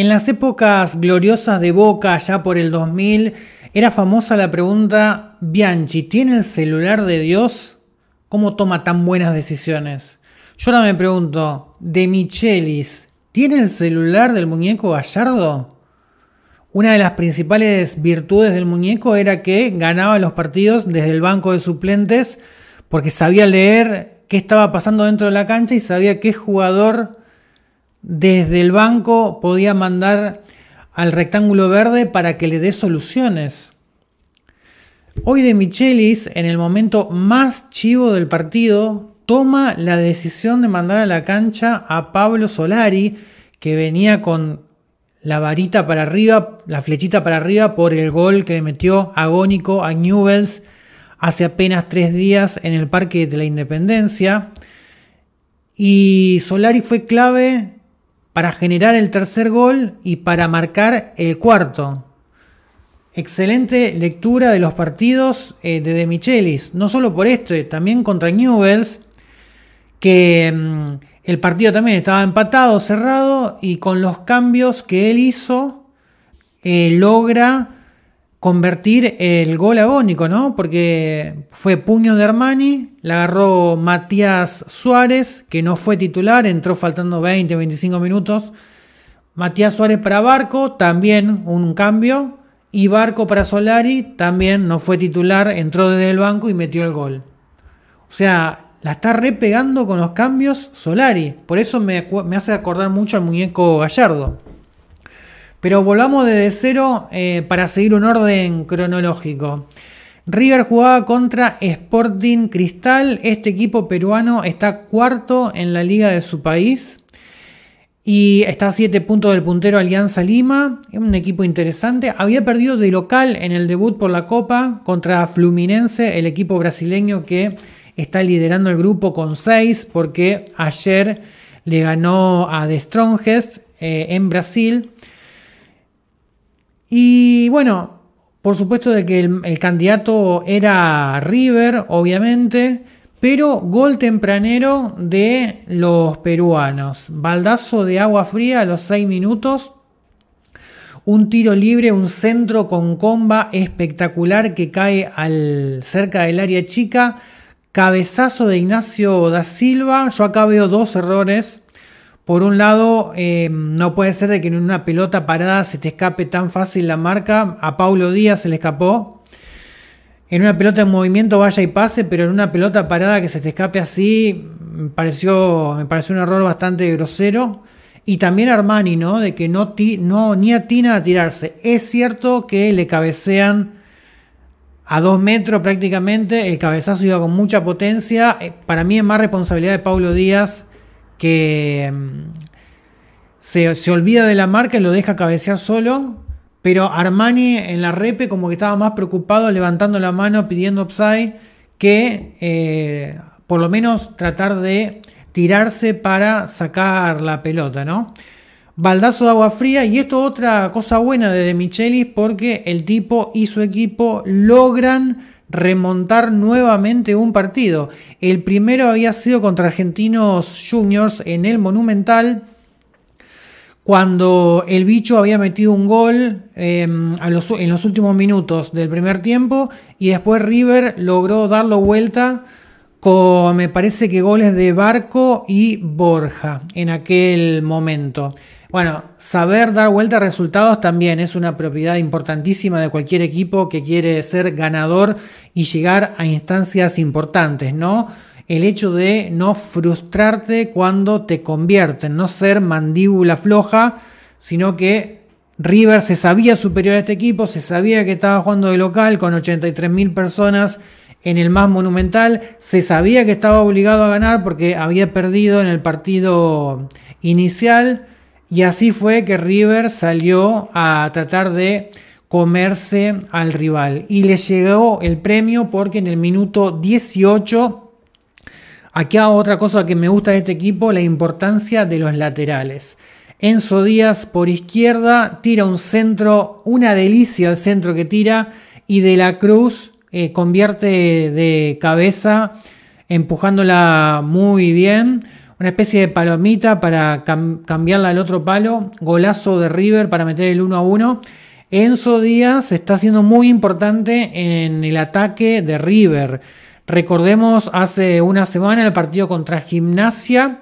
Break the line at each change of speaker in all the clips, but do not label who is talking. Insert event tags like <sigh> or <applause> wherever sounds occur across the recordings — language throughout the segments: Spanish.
En las épocas gloriosas de Boca, allá por el 2000, era famosa la pregunta, Bianchi, ¿tiene el celular de Dios? ¿Cómo toma tan buenas decisiones? Yo ahora me pregunto, ¿de Michelis tiene el celular del muñeco Gallardo? Una de las principales virtudes del muñeco era que ganaba los partidos desde el banco de suplentes porque sabía leer qué estaba pasando dentro de la cancha y sabía qué jugador desde el banco podía mandar al rectángulo verde para que le dé soluciones. Hoy de Michelis, en el momento más chivo del partido, toma la decisión de mandar a la cancha a Pablo Solari, que venía con la varita para arriba, la flechita para arriba por el gol que le metió agónico a Newells hace apenas tres días en el Parque de la Independencia. Y Solari fue clave para generar el tercer gol y para marcar el cuarto. Excelente lectura de los partidos eh, de De Michelis, no solo por esto, eh, también contra Newells, que mm, el partido también estaba empatado, cerrado, y con los cambios que él hizo, eh, logra convertir el gol agónico, ¿no? Porque fue puño de Armani, la agarró Matías Suárez, que no fue titular, entró faltando 20, 25 minutos. Matías Suárez para Barco, también un cambio. Y Barco para Solari, también no fue titular, entró desde el banco y metió el gol. O sea, la está repegando con los cambios Solari. Por eso me hace acordar mucho al muñeco Gallardo. Pero volvamos desde cero eh, para seguir un orden cronológico. River jugaba contra Sporting Cristal. Este equipo peruano está cuarto en la liga de su país. Y está a 7 puntos del puntero Alianza Lima. Un equipo interesante. Había perdido de local en el debut por la Copa contra Fluminense, el equipo brasileño que está liderando el grupo con 6 porque ayer le ganó a The Strongest eh, en Brasil. Y bueno, por supuesto de que el, candidato era River, obviamente, pero gol tempranero de los peruanos. Baldazo de agua fría a los 6 minutos. Un tiro libre, un centro con comba espectacular que cae al, cerca del área chica. Cabezazo de Ignacio da Silva. Yo acá veo dos errores por un lado, em, no puede ser de que en una pelota parada se te escape tan fácil la marca. A Paulo Díaz se le escapó. En una pelota en movimiento vaya y pase, pero en una pelota parada que se te escape así, me pareció, me un error bastante grosero. Y también Armani, ¿no? De que no, ni atina a tirarse. Es cierto que le cabecean a dos metros prácticamente. El cabezazo iba con mucha potencia. Eh, para mí es más responsabilidad de Paulo Díaz que mm, se, olvida de la marca y lo deja cabecear solo. Pero Armani en la repe como que estaba más preocupado levantando la mano pidiendo upside que eh, por lo menos tratar de tirarse para sacar la pelota, ¿no? Baldazo de agua fría y esto otra cosa buena de, de Michelis porque el tipo y su equipo logran remontar nuevamente un partido. El primero había sido contra Argentinos Juniors en el Monumental, cuando el bicho había metido un gol em, en los últimos minutos del primer tiempo y después River logró darlo vuelta con, me parece que goles de Barco y Borja en aquel momento. Bueno, saber dar vuelta a resultados también es una propiedad importantísima de cualquier equipo que quiere ser ganador y llegar a instancias importantes, ¿no? El hecho de no frustrarte cuando te convierten, no ser mandíbula floja, sino que River se sabía superior a este equipo, se sabía que estaba jugando de local con 83.000 personas en el más monumental. Se sabía que estaba obligado a ganar porque había perdido en el partido inicial. Y así fue que River salió a tratar de comerse al rival. Y le llegó el premio porque en el minuto 18... Aquí otra cosa que me gusta de este equipo, la importancia de los laterales. Enzo Díaz por izquierda tira un centro, una delicia el centro que tira y de la Cruz eh, convierte de cabeza empujándola muy bien una especie de palomita para cambiarla al otro palo, golazo de River para meter el 1 a 1. Enzo Díaz está siendo muy importante en el ataque de River. Recordemos hace una semana el partido contra Gimnasia,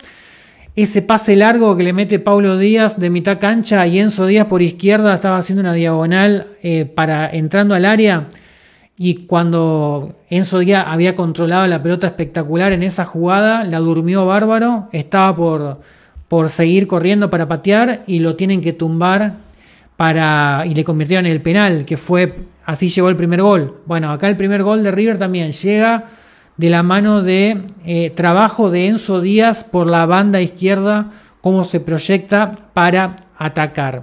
ese pase largo que le mete Paulo Díaz de mitad cancha y Enzo Díaz por izquierda estaba haciendo una diagonal eh, para entrando al área y cuando Enzo Díaz había controlado la pelota espectacular en esa jugada, la durmió bárbaro, estaba por, por seguir corriendo para patear y lo tienen que tumbar para y le convirtieron en el penal, que fue así llegó el primer gol. Bueno, acá el primer gol de River también llega de la mano de eh, trabajo de Enzo Díaz por la banda izquierda, cómo se proyecta para atacar.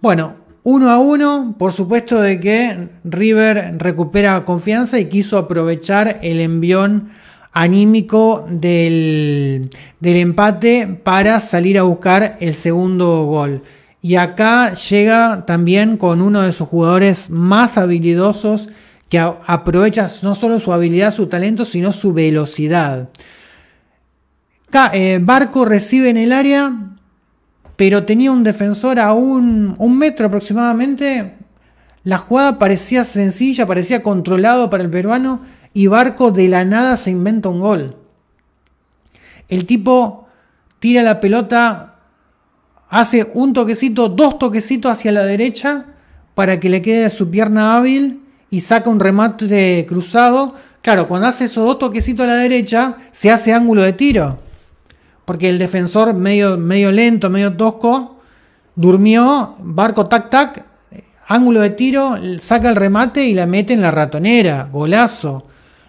Bueno, uno a uno, por supuesto de que River recupera confianza y quiso aprovechar el envión anímico del, del empate para salir a buscar el segundo gol. Y acá llega también con uno de sus jugadores más habilidosos que aprovecha no solo su habilidad, su talento, sino su velocidad. Eh, Barco recibe en el área, pero tenía un defensor a un, metro aproximadamente. La jugada parecía sencilla, parecía controlado para el peruano y Barco de la nada se inventa un gol. El tipo tira la pelota, hace un toquecito, dos toquecitos hacia la derecha para que le quede su pierna hábil y saca un remate cruzado. Claro, cuando hace esos dos toquecitos a la derecha, se hace ángulo de tiro. Porque el defensor medio, medio lento, medio tosco, durmió, barco tac tac, ángulo de tiro, saca el remate y la mete en la ratonera, golazo.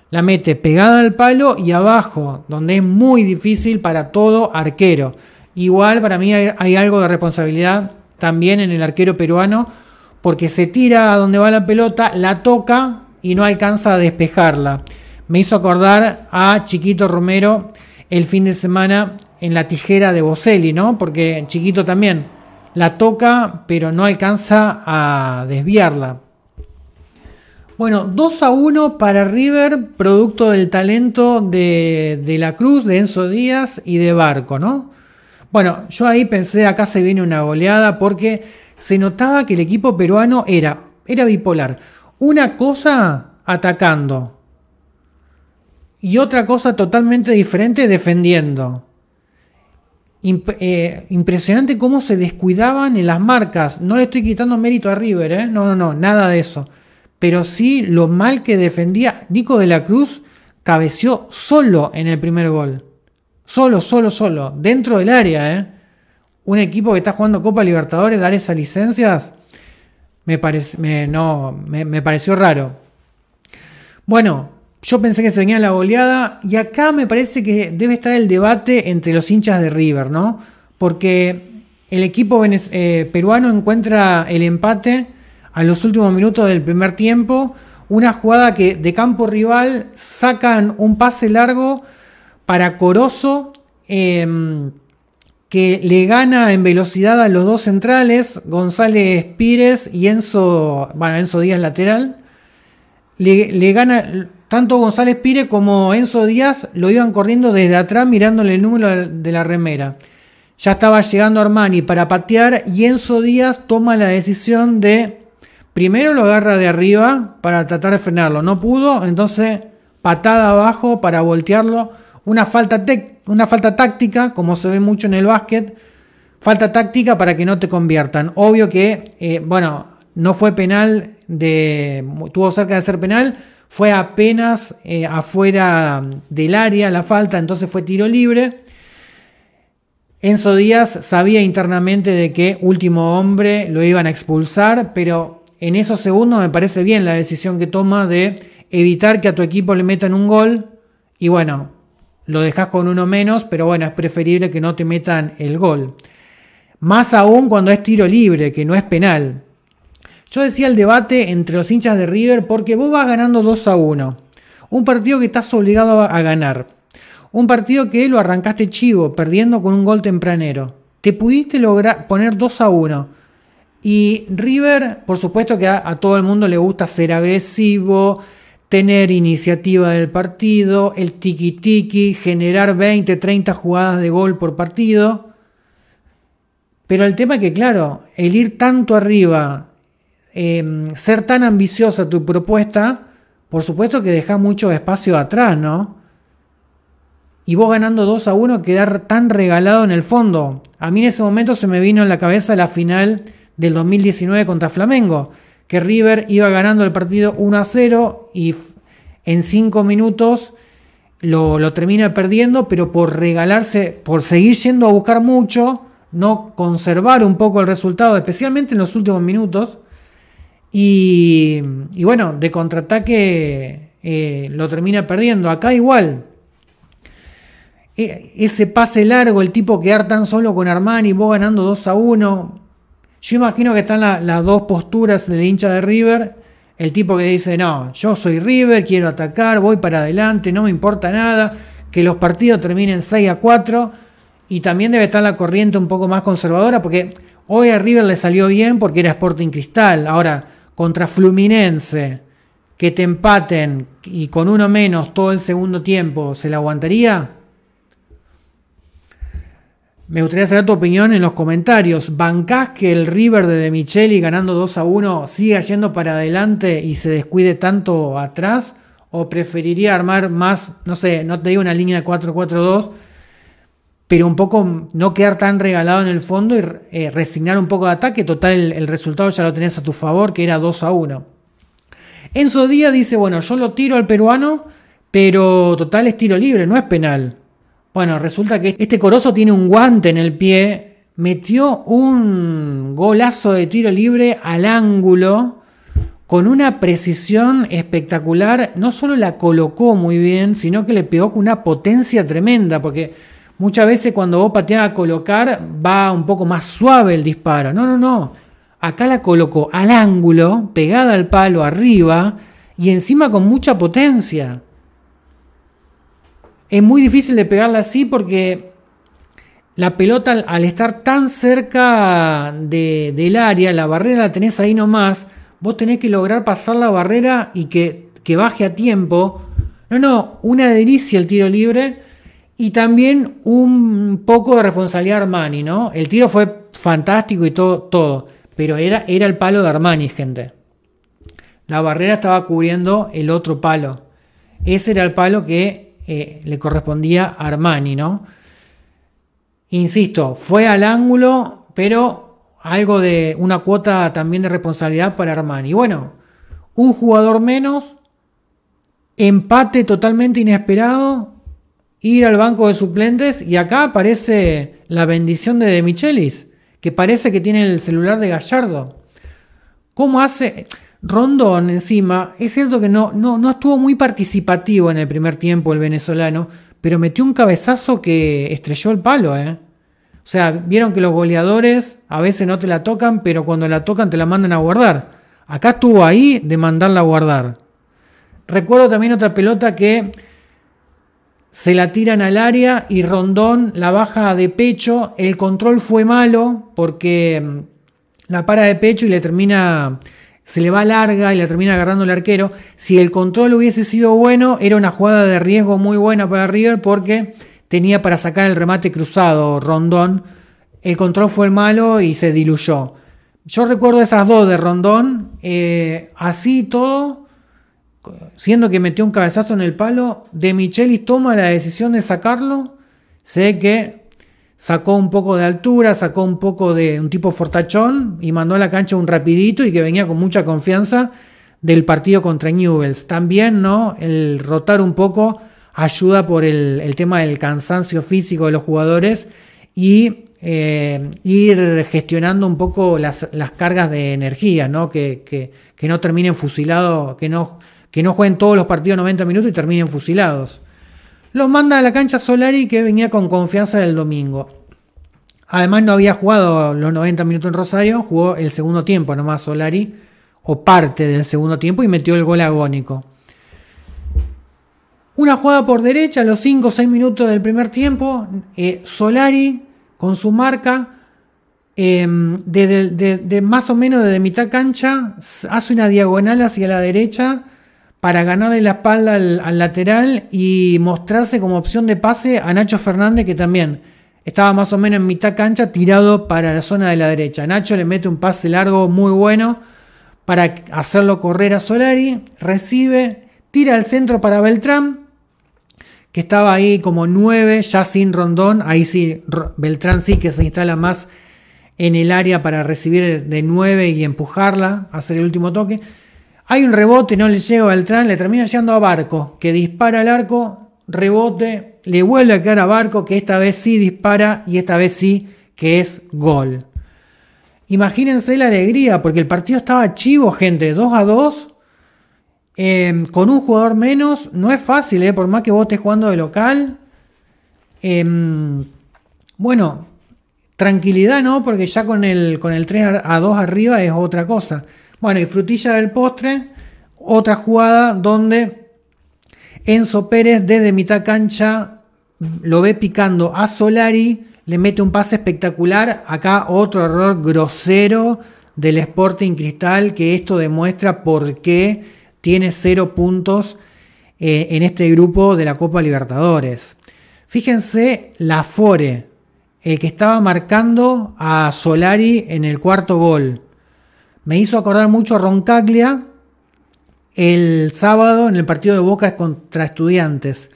La mete pegada al palo y abajo, donde es muy difícil para todo arquero. Igual para mí hay, hay algo de responsabilidad también en el arquero peruano, porque se tira a donde va la pelota, la toca y no alcanza a despejarla. Me hizo acordar a Chiquito Romero el fin de semana en la tijera de Boselli, ¿no? Porque Chiquito también la toca, pero no alcanza a desviarla. Bueno, 2 a 1 para River, producto del talento de, de la Cruz, de Enzo Díaz y de Barco, ¿no? Bueno, yo ahí pensé, acá se viene una goleada porque se notaba que el equipo peruano era, era bipolar. Una cosa atacando y otra cosa totalmente diferente defendiendo. Eh, impresionante cómo se descuidaban en las marcas. No le estoy quitando mérito a River, ¿eh? no, no, no, nada de eso. Pero sí lo mal que defendía Nico de la Cruz cabeció solo en el primer gol. Solo, solo, solo. Dentro del área, ¿eh? Un equipo que está jugando Copa Libertadores, dar esas licencias, me pareció raro. Bueno, yo pensé que se venía la goleada y acá me parece que debe estar el debate entre los hinchas de River, ¿no? Porque el equipo eh, peruano encuentra el empate a los últimos minutos del primer tiempo. Una jugada que de campo rival sacan un pase largo para Corozo, em, que le gana en velocidad a los dos centrales, González Pires y Enzo, Enzo Díaz lateral. le gana, tanto González Pire como Enzo Díaz lo iban corriendo desde atrás mirándole el número de la remera. Ya estaba llegando Armani para patear y Enzo Díaz toma la decisión de primero lo agarra de arriba para tratar de frenarlo. No pudo, entonces patada abajo para voltearlo. Una falta, una falta táctica, como se ve mucho en el básquet. Falta táctica para que no te conviertan. Obvio que, eh, bueno, no fue penal, de, estuvo cerca de ser penal fue apenas eh, afuera del área la falta, entonces fue tiro libre. Enzo Díaz sabía internamente de que último hombre lo iban a expulsar, pero en esos segundos me parece bien la decisión que toma de evitar que a tu equipo le metan un gol y bueno, lo dejas con uno menos, pero bueno, es preferible que no te metan el gol. Más aún cuando es tiro libre, que no es penal. Yo decía el debate entre los hinchas de River porque vos vas ganando 2 a 1. Un partido que estás obligado a ganar. Un partido que lo arrancaste chivo, perdiendo con un gol tempranero. Te pudiste lograr poner 2 a 1. Y River, por supuesto que a, todo el mundo le gusta ser agresivo, tener iniciativa del partido, el tiki-tiki, generar 20, 30 jugadas de gol por partido. Pero el tema es que, claro, el ir tanto arriba Em, ser tan ambiciosa tu propuesta, por supuesto que deja mucho espacio atrás, ¿no? Y vos ganando 2 a 1 quedar tan regalado en el fondo. A mí en ese momento se me vino en la cabeza la final del 2019 contra Flamengo, que River iba ganando el partido 1 a 0 y en 5 minutos lo, lo, termina perdiendo, pero por regalarse, por seguir yendo a buscar mucho, no conservar un poco el resultado, especialmente en los últimos minutos, y, bueno, de contraataque eh, lo termina perdiendo. Acá igual. E, ese pase largo, el tipo quedar tan solo con Armani, vos ganando 2 a 1. Yo imagino que están las dos posturas del hincha de River. El tipo que dice, no, yo soy River, quiero atacar, voy para adelante, no me importa nada, que los partidos terminen 6 a 4. Y también debe estar la corriente un poco más conservadora, porque hoy a River le salió bien porque era Sporting Cristal. Ahora, contra Fluminense, que te empaten y con uno menos todo el segundo tiempo, ¿se la aguantaría? Me gustaría saber tu opinión en los comentarios. ¿Bancás que el River de De Micheli ganando 2 a 1 siga yendo para adelante y se descuide tanto atrás? ¿O preferiría armar más, no sé, no te digo una línea de 4-4-2, pero un poco no quedar tan regalado en el fondo y eh, resignar un poco de ataque. Total, el, resultado ya lo tenés a tu favor, que era 2 a 1. Enzo Díaz dice, bueno, yo lo tiro al peruano, pero total es tiro libre, no es penal. Bueno, resulta que este Corozo tiene un guante en el pie, metió un golazo de tiro libre al ángulo con una precisión espectacular. No solo la colocó muy bien, sino que le pegó con una potencia tremenda, porque Muchas veces cuando vos pateás a colocar va un poco más suave el disparo. No, no, no. Acá la colocó al ángulo, pegada al palo arriba y encima con mucha potencia. Es muy difícil de pegarla así porque la pelota al, estar tan cerca del área, la barrera la tenés ahí nomás, vos tenés que lograr pasar la barrera y que, que baje a tiempo. No, no, una delicia el tiro libre y también un poco de responsabilidad Armani, ¿no? El tiro fue fantástico y todo, todo pero era, era el palo de Armani, gente. La barrera estaba cubriendo el otro palo. Ese era el palo que eh, le correspondía a Armani, ¿no? Insisto, fue al ángulo, pero algo de una cuota también de responsabilidad para Armani. Bueno, un jugador menos, empate totalmente inesperado ir al banco de suplentes y acá aparece la bendición de De Michelis, que parece que tiene el celular de Gallardo. ¿Cómo hace? Rondón encima, es cierto que no, no, no estuvo muy participativo en el primer tiempo el venezolano, pero metió un cabezazo que estrelló el palo, ¿eh? O sea, vieron que los goleadores a veces no te la tocan, pero cuando la tocan te la mandan a guardar. Acá estuvo ahí de mandarla a guardar. Recuerdo también otra pelota que se la tiran al área y Rondón la baja de pecho. El control fue malo porque mm, la para de pecho y le termina, se le va larga y la termina agarrando el arquero. Si el control hubiese sido bueno, era una jugada de riesgo muy buena para River porque tenía para sacar el remate cruzado Rondón. El control fue malo y se diluyó. Yo recuerdo esas dos de Rondón. Eh, así todo siendo que metió un cabezazo en el palo, De Michelis toma la decisión de sacarlo. Sé que sacó un poco de altura, sacó un poco de un tipo fortachón y mandó a la cancha un rapidito y que venía con mucha confianza del partido contra Newells. También, ¿no? El rotar un poco ayuda por el, tema del cansancio físico de los jugadores y eh, ir gestionando un poco las, cargas de energía, ¿no? Que, que no terminen fusilados, que no que no jueguen todos los partidos 90 minutos y terminen fusilados. Los manda a la cancha Solari que venía con confianza del domingo. Además no había jugado los 90 minutos en Rosario, jugó el segundo tiempo nomás Solari, o parte del segundo tiempo, y metió el gol agónico. Una jugada por derecha, los 5 o 6 minutos del primer tiempo, eh, Solari con su marca, em, más o menos desde mitad cancha, hace una diagonal hacia la derecha para ganarle la espalda al, lateral y mostrarse como opción de pase a Nacho Fernández, que también estaba más o menos en mitad cancha, tirado para la zona de la derecha. Nacho le mete un pase largo muy bueno para hacerlo correr a Solari, recibe, tira al centro para Beltrán, que estaba ahí como 9, ya sin Rondón, ahí sí, Beltrán sí que se instala más en el área para recibir de 9 y empujarla, hacer el último toque. Hay un rebote, no le llega al Beltrán, le termina llegando a Barco, que dispara el arco, rebote, le vuelve a quedar a Barco, que esta vez sí dispara y esta vez sí que es gol. Imagínense la alegría, porque el partido estaba chivo, gente, 2 a 2. Eh, con un jugador menos, no es fácil, eh, por más que vos estés jugando de local. Em, bueno, tranquilidad, ¿no? Porque ya con el, con el 3 a 2 arriba es otra cosa. Bueno, y frutilla del postre, otra jugada donde Enzo Pérez desde mitad cancha lo ve picando a Solari, le mete un pase espectacular, acá otro error grosero del Sporting Cristal, que esto demuestra por qué tiene cero puntos eh, en este grupo de la Copa Libertadores. Fíjense la Fore, el que estaba marcando a Solari en el cuarto gol. Me hizo acordar mucho a Roncaglia el sábado en el partido de Boca contra Estudiantes.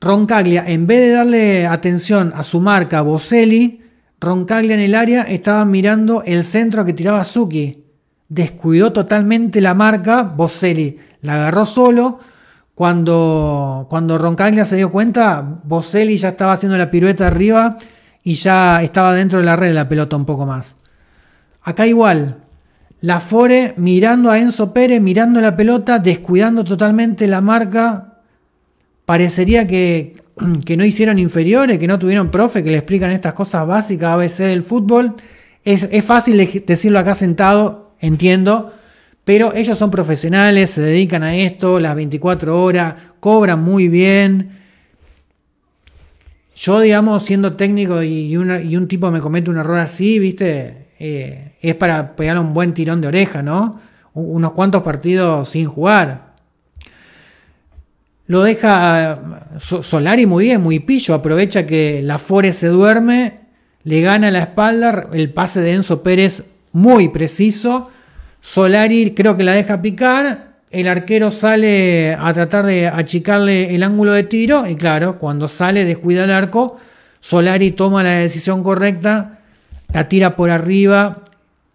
Roncaglia, en vez de darle atención a su marca Boselli, Roncaglia en el área estaba mirando el centro que tiraba Suki. Descuidó totalmente la marca Boselli. La agarró solo. Cuando, cuando Roncaglia se dio cuenta, Boselli ya estaba haciendo la pirueta arriba y ya estaba dentro de la red de la pelota un poco más. Acá igual, la Fore mirando a Enzo Pérez, mirando la pelota, descuidando totalmente la marca. Parecería que, <clears throat> no hicieron inferiores, que no tuvieron profe, que le explican estas cosas básicas ABC del fútbol. Es, fácil decirlo acá sentado, entiendo, pero ellos son profesionales, se dedican a esto las 24 horas, cobran muy bien. Yo, digamos, siendo técnico y, y un tipo me comete un error así, viste, eh, es para pegar un buen tirón de oreja, ¿no? Unos cuantos partidos sin jugar. Lo deja ah, Solari muy bien, muy pillo. Aprovecha que la Fore se duerme, le gana la espalda. El pase de Enzo Pérez muy preciso. Solari creo que la deja picar. El arquero sale a tratar de achicarle el ángulo de tiro. Y claro, cuando sale, descuida el arco. Solari toma la decisión correcta la tira por arriba,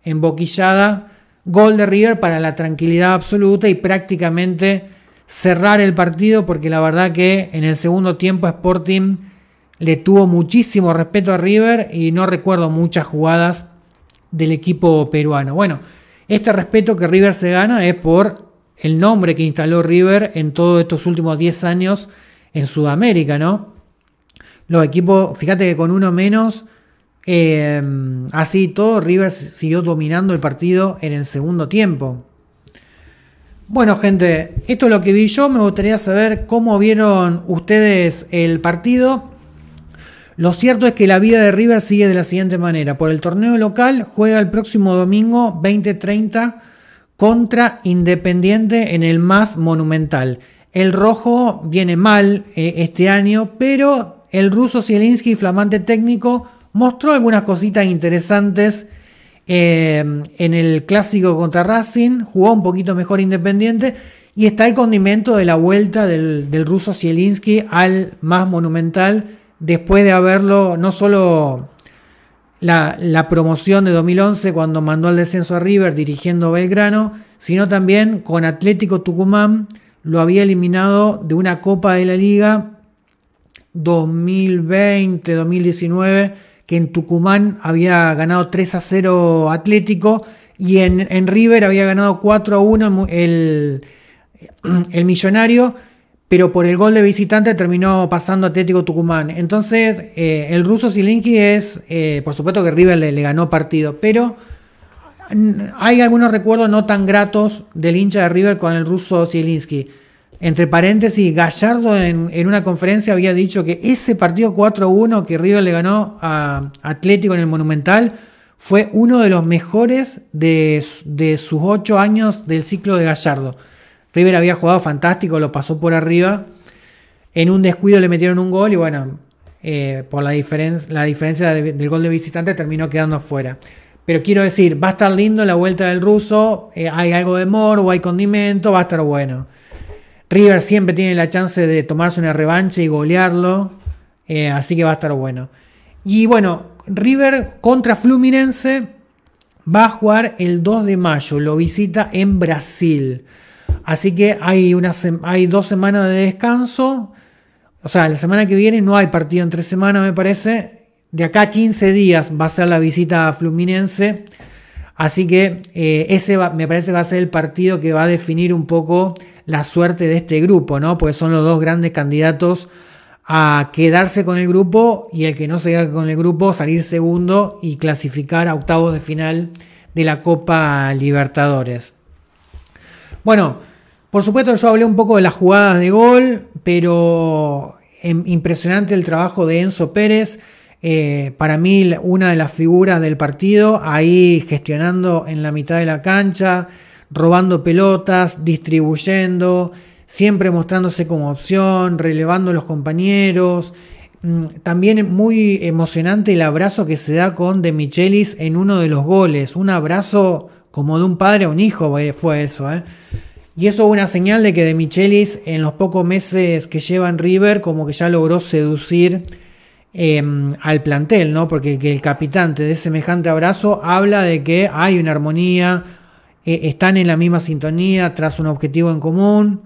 emboquillada, gol de River para la tranquilidad absoluta y prácticamente cerrar el partido porque la verdad que en el segundo tiempo Sporting le tuvo muchísimo respeto a River y no recuerdo muchas jugadas del equipo peruano. Bueno, este respeto que River se gana es por el nombre que instaló River en todos estos últimos 10 años en Sudamérica, ¿no? Los equipos, fíjate que con uno menos eh, así todo, Rivers siguió dominando el partido en el segundo tiempo. Bueno, gente, esto es lo que vi yo. Me gustaría saber cómo vieron ustedes el partido. Lo cierto es que la vida de River sigue de la siguiente manera. Por el torneo local juega el próximo domingo 20:30 contra Independiente en el más monumental. El rojo viene mal eh, este año, pero el ruso Zielinski, flamante técnico, mostró algunas cositas interesantes eh, en el clásico contra Racing, jugó un poquito mejor Independiente y está el condimento de la vuelta del, ruso Zielinski al más monumental después de haberlo no solo la, la, promoción de 2011 cuando mandó al descenso a River dirigiendo Belgrano, sino también con Atlético Tucumán lo había eliminado de una Copa de la Liga 2020-2019 que en Tucumán había ganado 3 a 0 Atlético y en, River había ganado 4 a 1 <clears throat> el, Millonario, pero por el gol de visitante terminó pasando Atlético Tucumán. Entonces, eh, el ruso Zielinski es, eh, por supuesto que River le, le ganó partido, pero hay algunos recuerdos no tan gratos del hincha de River con el ruso Zielinski. Entre paréntesis, Gallardo en, una conferencia había dicho que ese partido 4-1 que River le ganó a Atlético en el Monumental fue uno de los mejores de, sus ocho años del ciclo de Gallardo. River había jugado fantástico, lo pasó por arriba. En un descuido le metieron un gol y bueno, eh, por la, diferencia del gol de visitante terminó quedando afuera. Pero quiero decir, va a estar lindo la vuelta del ruso, eh, hay algo de morbo, hay condimento, va a estar bueno. River siempre tiene la chance de tomarse una revancha y golearlo. Eh, así que va a estar bueno. Y bueno, River contra Fluminense va a jugar el 2 de mayo. Lo visita en Brasil. Así que hay, hay dos semanas de descanso. O sea, la semana que viene no hay partido en tres semanas, me parece. De acá a 15 días va a ser la visita a Fluminense. Así que eh, ese me parece va a ser el partido que va a definir un poco la suerte de este grupo, ¿no? Pues son los dos grandes candidatos a quedarse con el grupo y el que no se quede con el grupo salir segundo y clasificar a octavos de final de la Copa Libertadores. Bueno, por supuesto yo hablé un poco de las jugadas de gol, pero em, impresionante el trabajo de Enzo Pérez. Eh, para mí una de las figuras del partido, ahí gestionando en la mitad de la cancha, robando pelotas, distribuyendo, siempre mostrándose como opción, relevando a los compañeros. Mm, también es muy emocionante el abrazo que se da con De Michelis en uno de los goles. Un abrazo como de un padre a un hijo eh, fue eso. Eh. Y eso es una señal de que De Michelis en los pocos meses que lleva en River como que ya logró seducir em, al plantel, ¿no? Porque el capitán te dé semejante abrazo habla de que hay una armonía, eh, están en la misma sintonía, tras un objetivo en común.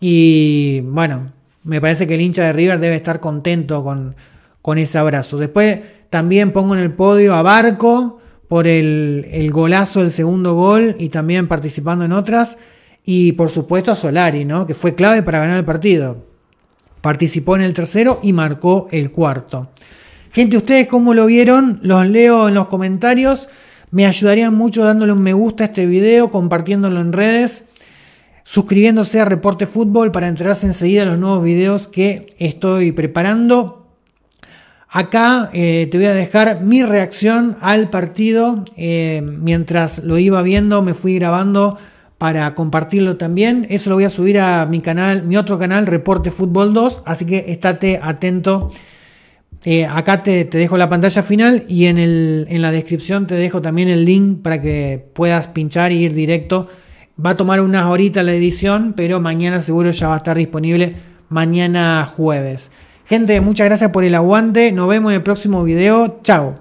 Y bueno, me parece que el hincha de River debe estar contento con, ese abrazo. Después también pongo en el podio a Barco por el, golazo del segundo gol y también participando en otras. Y por supuesto a Solari, ¿no? que fue clave para ganar el partido. Participó en el tercero y marcó el cuarto. Gente, ¿ustedes cómo lo vieron? Los leo en los comentarios. Me ayudarían mucho dándole un me gusta a este video, compartiéndolo en redes, suscribiéndose a Reporte Fútbol para enterarse enseguida de los nuevos videos que estoy preparando. Acá eh, te voy a dejar mi reacción al partido. Eh, mientras lo iba viendo, me fui grabando para compartirlo también. Eso lo voy a subir a mi canal, mi otro canal, Reporte Fútbol 2. Así que estate atento eh, acá te, dejo la pantalla final y en, el, en la descripción te dejo también el link para que puedas pinchar y ir directo. Va a tomar unas horitas la edición, pero mañana seguro ya va a estar disponible mañana jueves. Gente, muchas gracias por el aguante. Nos vemos en el próximo video. Chao.